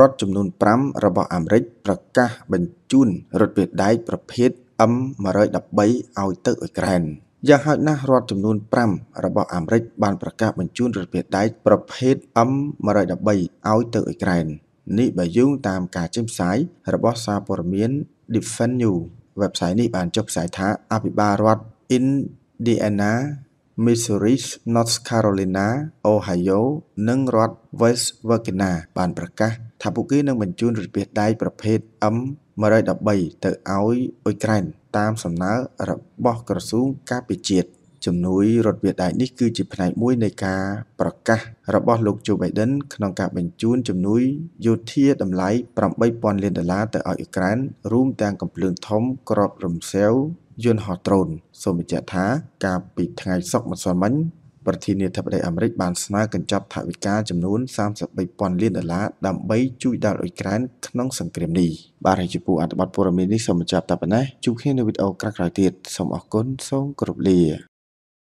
រដ្ឋចំនួន5របស់អាមេរិកប្រកាស បញ្ជូនរថភេទដែកប្រភេទ M113 ឲ្យទៅអ៊ុយក្រែនយ៉ាងហោចណាស់រដ្ឋចំនួន5របស់អាមេរិកបានប្រកាសបញ្ជូនរថភេទដែកប្រភេទ M113 ឲ្យទៅអ៊ុយក្រែននេះបើយោងតាមការចេញផ្សាយរបស់សារព័ត៌មាន Defense News website នេះបានចុះផ្សាយថាអភិបាលរដ្ឋ Indiana Missouri, North Carolina, Ohio និងរដ្ឋ West Virginia បានប្រកាសថាពួកគេនឹងបញ្ជូនរថយន្តដែកប្រភេទ M113 ទៅឲ្យអ៊ុយក្រែន តាមសំណើរបស់ក្រសួងការពារជាតិជំនួយរថយន្តដែកនេះគឺជាផ្នែកមួយនៃការប្រកាសរបស់លោកជូបៃដិនក្នុងការ បញ្ជូនជំនួយយោធាតម្លៃ8000លានដុល្លារទៅឲ្យអ៊ុយក្រែនរួមទាំងកំភ្លើងធំក្របរំសេវយន្តហោះដ្រូនសូមបញ្ជាក់ថាកាលពីថ្ងៃសុក្រម្សិលមិញប្រធានាធិបតីអាមេរិកបានស្នើកញ្ចប់ថវិកាចំនួន33,000លានដុល្លារដើម្បីជួយដល់អ៊ុយក្រែនក្នុងសង្គ្រាមនេះបាទហើយជាពូអត្ថបទព័ត៌មាននេះសូមបញ្ចប់តែប៉ុណ្ណេះជួបគ្នានៅវីដេអូក្រោយៗទៀតសូមអរគុណសូមគោរពលា